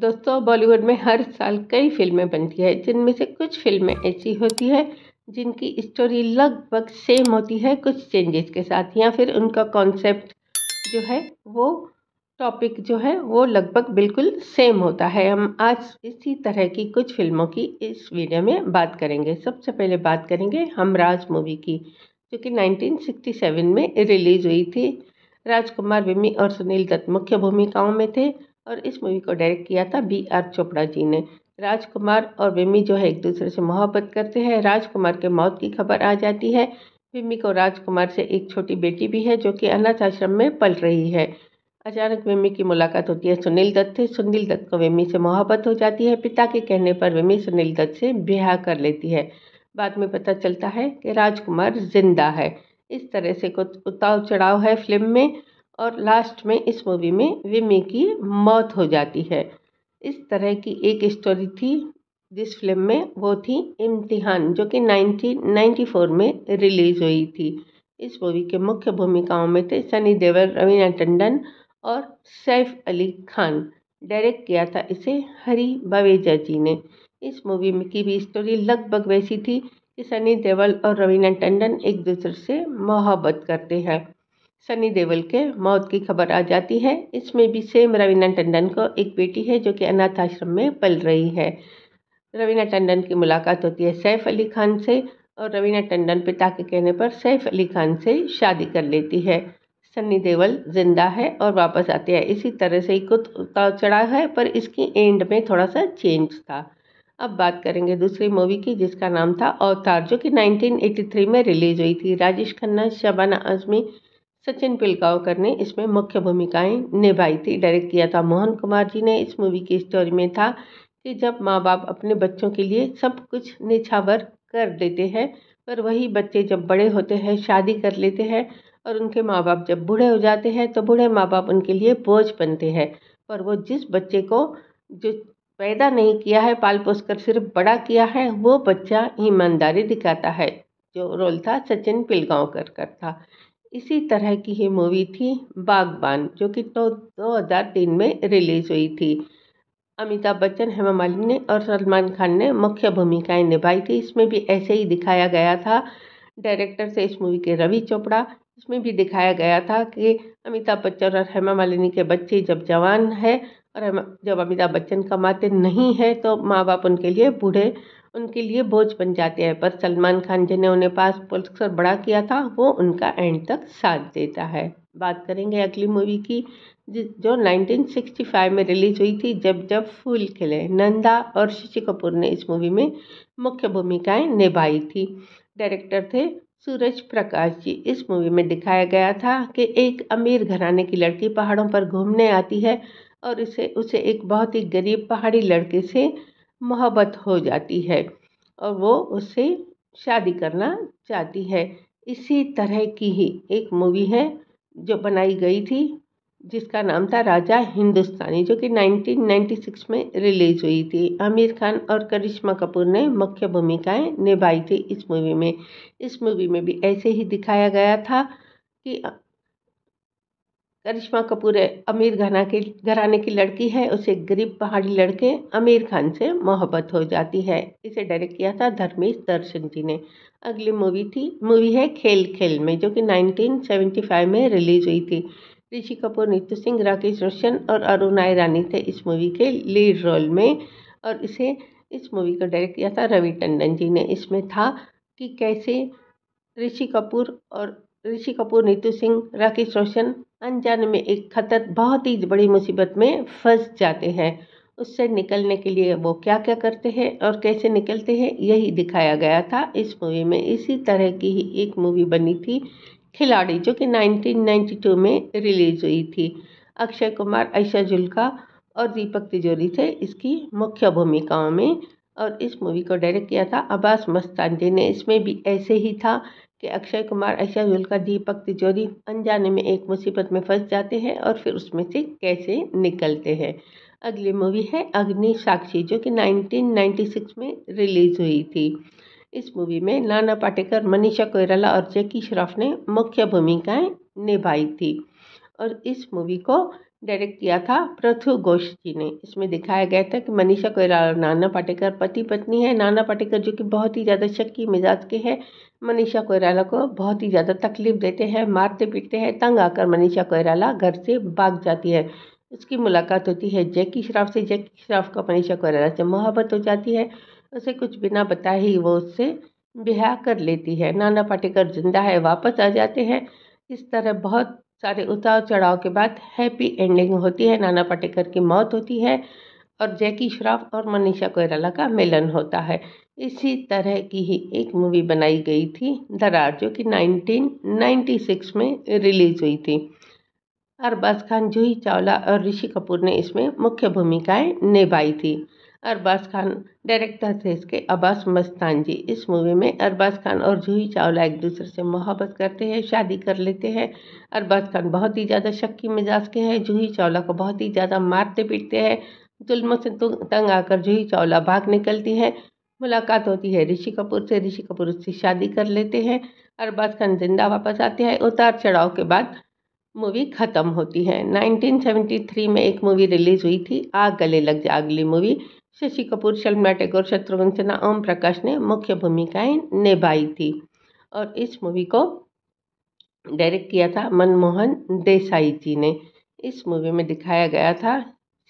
दोस्तों बॉलीवुड में हर साल कई फिल्में बनती है जिनमें से कुछ फिल्में ऐसी होती है जिनकी स्टोरी लगभग सेम होती है कुछ चेंजेस के साथ या फिर उनका कॉन्सेप्ट जो है वो टॉपिक जो है वो लगभग बिल्कुल सेम होता है हम आज इसी तरह की कुछ फिल्मों की इस वीडियो में बात करेंगे सबसे पहले बात करेंगे हमराज मूवी की जो कि 1967 में रिलीज हुई थी राजकुमार विमी और सुनील दत्त मुख्य भूमिकाओं में थे और इस मूवी को डायरेक्ट किया था बी आर चोपड़ा जी ने राजकुमार और विमी जो है एक दूसरे से मोहब्बत करते हैं राजकुमार के मौत की खबर आ जाती है विमी को राजकुमार से एक छोटी बेटी भी है जो कि अनाथ आश्रम में पल रही है अचानक विमी की मुलाकात होती है सुनील दत्त से सुनील दत्त को विमी से मोहब्बत हो जाती है पिता के कहने पर विमी सुनील दत्त से ब्याह कर लेती है बाद में पता चलता है कि राजकुमार जिंदा है इस तरह से कुछ उतार चढ़ाव है फिल्म में और लास्ट में इस मूवी में विमी की मौत हो जाती है इस तरह की एक स्टोरी थी जिस फ़िल्म में वो थी इम्तिहान जो कि नाइनटीन नाइन्टी फ़ोर में रिलीज़ हुई थी इस मूवी के मुख्य भूमिकाओं में थे सनी देवल रवीना टंडन और सैफ अली खान डायरेक्ट किया था इसे हरी बवेजा जी ने इस मूवी में की भी स्टोरी लगभग वैसी थी कि सनी देवल और रवीना टंडन एक दूसरे से मोहब्बत करते हैं सनी देवल के मौत की खबर आ जाती है इसमें भी सेम रवीना टंडन को एक बेटी है जो कि अनाथ आश्रम में पल रही है रवीना टंडन की मुलाकात होती है सैफ अली खान से और रवीना टंडन पिता के कहने पर सैफ अली खान से शादी कर लेती है सन्नी देवल जिंदा है और वापस आते हैं इसी तरह से उतार चढ़ा है पर इसकी एंड में थोड़ा सा चेंज था अब बात करेंगे दूसरी मूवी की जिसका नाम था अवतार जो कि 1983 में रिलीज हुई थी राजेश खन्ना शबाना आजमी सचिन पिलगांवकर ने इसमें मुख्य भूमिकाएं निभाई थी डायरेक्ट किया था मोहन कुमार जी ने इस मूवी की स्टोरी में था कि जब माँ बाप अपने बच्चों के लिए सब कुछ निछावर कर देते हैं पर वही बच्चे जब बड़े होते हैं शादी कर लेते हैं और उनके माँ बाप जब बूढ़े हो जाते हैं तो बूढ़े माँ बाप उनके लिए बोझ बनते हैं पर वो जिस बच्चे को जो पैदा नहीं किया है पाल पोस कर सिर्फ बड़ा किया है वो बच्चा ईमानदारी दिखाता है जो रोल था सचिन पिलगांवकर का था इसी तरह की ही मूवी थी बागबान जो कि दो दो हज़ार तीन में रिलीज़ हुई थी अमिताभ बच्चन हेमा मालिनी और सलमान खान ने मुख्य भूमिकाएं निभाई थी इसमें भी ऐसे ही दिखाया गया था डायरेक्टर से इस मूवी के रवि चोपड़ा इसमें भी दिखाया गया था कि अमिताभ बच्चन और हेमा मालिनी के बच्चे जब जवान है और जब अमिताभ बच्चन कमाते नहीं है तो माँ बाप उनके लिए बूढ़े उनके लिए बोझ बन जाते हैं पर सलमान खान जिन्हें उन्हें पास पलकर बड़ा किया था वो उनका एंड तक साथ देता है बात करेंगे अगली मूवी की जो 1965 में रिलीज हुई थी जब जब फूल खिले नंदा और शशि कपूर ने इस मूवी में मुख्य भूमिकाएं निभाई थी डायरेक्टर थे सूरज प्रकाश जी इस मूवी में दिखाया गया था कि एक अमीर घराने की लड़की पहाड़ों पर घूमने आती है और इसे उसे एक बहुत ही गरीब पहाड़ी लड़के से मोहब्बत हो जाती है और वो उससे शादी करना चाहती है इसी तरह की ही एक मूवी है जो बनाई गई थी जिसका नाम था राजा हिंदुस्तानी जो कि नाइनटीन नाइन्टी सिक्स में रिलीज़ हुई थी आमिर खान और करिश्मा कपूर ने मुख्य भूमिकाएं निभाई थी इस मूवी में इस मूवी में भी ऐसे ही दिखाया गया था कि करिश्मा कपूर अमीर घना के घराने की लड़की है उसे गरीब पहाड़ी लड़के आमिर खान से मोहब्बत हो जाती है इसे डायरेक्ट किया था धर्मेश दर्शन जी ने अगली मूवी थी मूवी है खेल खेल में जो कि 1975 में रिलीज हुई थी ऋषि कपूर नीतू सिंह राकेश रोशन और अरुणा ईरानी थे इस मूवी के लीड रोल में और इसे इस मूवी को डायरेक्ट किया था रवि टंडन जी ने इसमें था कि कैसे ऋषि कपूर और ऋषि कपूर नीतू सिंह राकेश रोशन अनजाने में एक ख़तर बहुत ही बड़ी मुसीबत में फंस जाते हैं उससे निकलने के लिए वो क्या क्या करते हैं और कैसे निकलते हैं यही दिखाया गया था इस मूवी में इसी तरह की ही एक मूवी बनी थी खिलाड़ी जो कि 1992 में रिलीज हुई थी अक्षय कुमार ऐशा जुल्का और दीपक तिजोरी थे इसकी मुख्य भूमिकाओं में और इस मूवी को डायरेक्ट किया था अब्बास मस्तान जी ने इसमें भी ऐसे ही था कि अक्षय कुमार ऐशा जुल्का दीपक तिजोरी अनजाने में एक मुसीबत में फंस जाते हैं और फिर उसमें से कैसे निकलते हैं अगली मूवी है अग्नि साक्षी जो कि 1996 में रिलीज़ हुई थी इस मूवी में नाना पाटेकर मनीषा कोयराला और जैकी श्रॉफ ने मुख्य भूमिकाएं निभाई थी और इस मूवी को डायरेक्ट किया था पृथ्वी घोष जी ने इसमें दिखाया गया था कि मनीषा कोयराला और नाना पाटेकर पति पत्नी है नाना पाटेकर जो कि बहुत ही ज़्यादा शक्की मिजाज के हैं मनीषा कोयराला को बहुत ही ज़्यादा तकलीफ देते हैं मारते पीटते हैं तंग आकर मनीषा कोयराला घर से भाग जाती है उसकी मुलाकात होती है जैकी श्राफ से जैकी श्राफ का मनीषा कोयराला से मोहब्बत हो जाती है उसे कुछ बिना बताए ही वो उससे ब्याह कर लेती है नाना पाटेकर जिंदा है वापस आ जाते हैं इस तरह बहुत सारे उतार चढ़ाव के बाद हैप्पी एंडिंग होती है नाना पाटेकर की मौत होती है और जैकी श्रॉफ और मनीषा कोयराला का मिलन होता है इसी तरह की ही एक मूवी बनाई गई थी दरार जो कि 1996 में रिलीज़ हुई थी अरबाज खान जूही चावला और ऋषि कपूर ने इसमें मुख्य भूमिकाएं निभाई थी अरबाज खान डायरेक्टर थे इसके अब्बास मस्तान जी इस मूवी में अरबाज खान और जूही चावला एक दूसरे से मोहब्बत करते हैं शादी कर लेते हैं अरबाज खान बहुत ही ज़्यादा शक्की मिजाज के हैं जूही चावला को बहुत ही ज़्यादा मारते पीटते हैं जुल्मों से तंग आकर जूही चावला भाग निकलती हैं मुलाकात होती है ऋषि कपूर से ऋषि कपूर उससे शादी कर लेते हैं अरबाज खान जिंदा वापस आते हैं उतार चढ़ाव के बाद मूवी ख़त्म होती है 1973 में एक मूवी रिलीज़ हुई थी आग गले लग जा अगली मूवी शशि कपूर शर्मा टैगोर शत्रुघ्न सिन्हा ओम प्रकाश ने मुख्य भूमिकाएं निभाई थी और इस मूवी को डायरेक्ट किया था मनमोहन देसाई जी ने इस मूवी में दिखाया गया था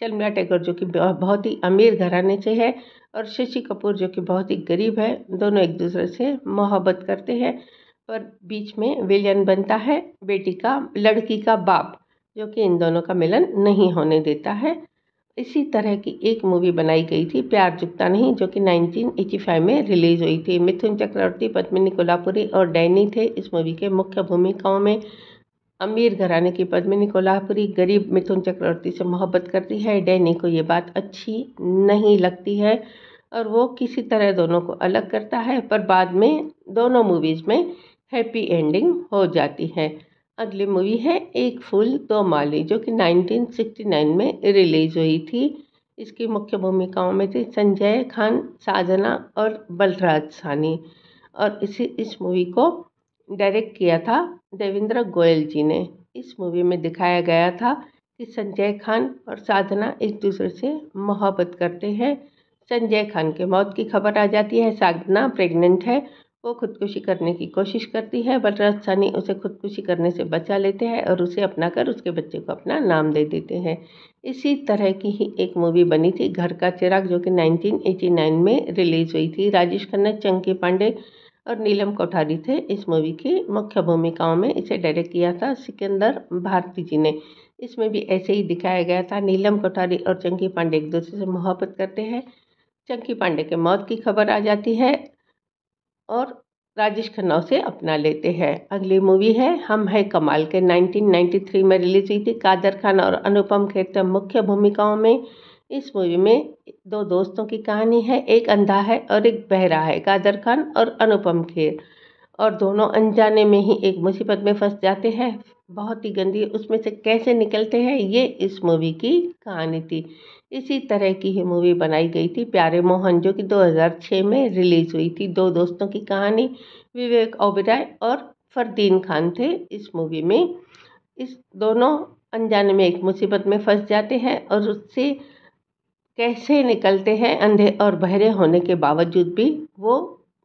शर्मिला टैगोर जो कि बहुत ही अमीर घराने से है और शशि कपूर जो कि बहुत ही गरीब है दोनों एक दूसरे से मोहब्बत करते हैं और बीच में विलियन बनता है बेटी का लड़की का बाप जो कि इन दोनों का मिलन नहीं होने देता है इसी तरह की एक मूवी बनाई गई थी प्यार झुकता नहीं जो कि 1985 में रिलीज़ हुई थी मिथुन चक्रवर्ती पद्मिनी कोल्हापुरी और डैनी थे इस मूवी के मुख्य भूमिकाओं में अमीर घराने की पद्मिनी कोल्हापुरी गरीब मिथुन चक्रवर्ती से मोहब्बत करती है डैनी को ये बात अच्छी नहीं लगती है और वो किसी तरह दोनों को अलग करता है पर बाद में दोनों मूवीज़ में हैप्पी एंडिंग हो जाती है अगली मूवी है एक फूल दो माली जो कि 1969 में रिलीज हुई थी इसकी मुख्य भूमिकाओं में थी संजय खान साजना और बलराज सानी और इसी इस मूवी को डायरेक्ट किया था देवेंद्र गोयल जी ने इस मूवी में दिखाया गया था कि संजय खान और साधना एक दूसरे से मोहब्बत करते हैं संजय खान के मौत की खबर आ जाती है साधना प्रेग्नेंट है वो खुदकुशी करने की कोशिश करती है बलराज सानी उसे खुदकुशी करने से बचा लेते हैं और उसे अपना कर उसके बच्चे को अपना नाम दे देते हैं इसी तरह की ही एक मूवी बनी थी घर का चिराग जो कि 1989 में रिलीज हुई थी राजेश खन्ना चंकी पांडे और नीलम कोठारी थे इस मूवी की मुख्य भूमिकाओं में इसे डायरेक्ट किया था सिकंदर भारती जी ने इसमें भी ऐसे ही दिखाया गया था नीलम कोठारी और चंकी पांडे एक दूसरे से मोहब्बत करते हैं चंकी पांडे के मौत की खबर आ जाती है और राजेश खन्ना से अपना लेते हैं अगली मूवी है हम है कमाल के 1993 में रिलीज हुई थी कादर खान और अनुपम खेर तो मुख्य भूमिकाओं में इस मूवी में दो दोस्तों की कहानी है एक अंधा है और एक बहरा है कादर खान और अनुपम खेर और दोनों अनजाने में ही एक मुसीबत में फंस जाते हैं बहुत ही गंदी उसमें से कैसे निकलते हैं ये इस मूवी की कहानी थी इसी तरह की ही मूवी बनाई गई थी प्यारे मोहन जो कि 2006 में रिलीज़ हुई थी दो दोस्तों की कहानी विवेक ओबेराय और फरदीन खान थे इस मूवी में इस दोनों अनजाने में एक मुसीबत में फंस जाते हैं और उससे कैसे निकलते हैं अंधे और बहरे होने के बावजूद भी वो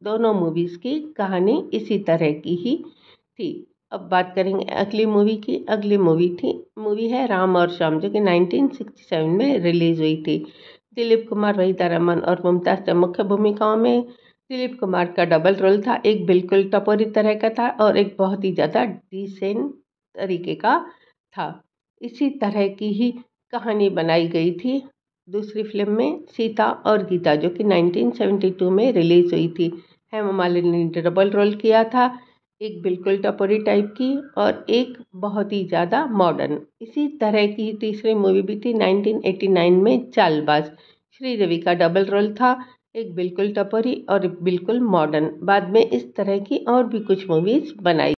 दोनों मूवीज़ की कहानी इसी तरह की ही थी अब बात करेंगे अगली मूवी की अगली मूवी थी मूवी है राम और श्याम जो कि 1967 में रिलीज़ हुई थी दिलीप कुमार वहीदा रमन और मुमताज़ ने मुख्य भूमिकाओं में दिलीप कुमार का डबल रोल था एक बिल्कुल टपोरी तरह का था और एक बहुत ही ज़्यादा डिसेंट तरीके का था इसी तरह की ही कहानी बनाई गई थी दूसरी फिल्म में सीता और गीता जो कि 1972 में रिलीज़ हुई थी हेमा मालिनी ने डबल रोल किया था एक बिल्कुल टपोरी टाइप की और एक बहुत ही ज़्यादा मॉडर्न इसी तरह की तीसरी मूवी भी थी 1989 में चालबाज श्री रवि का डबल रोल था एक बिल्कुल टपोरी और बिल्कुल मॉडर्न बाद में इस तरह की और भी कुछ मूवीज़ बनाई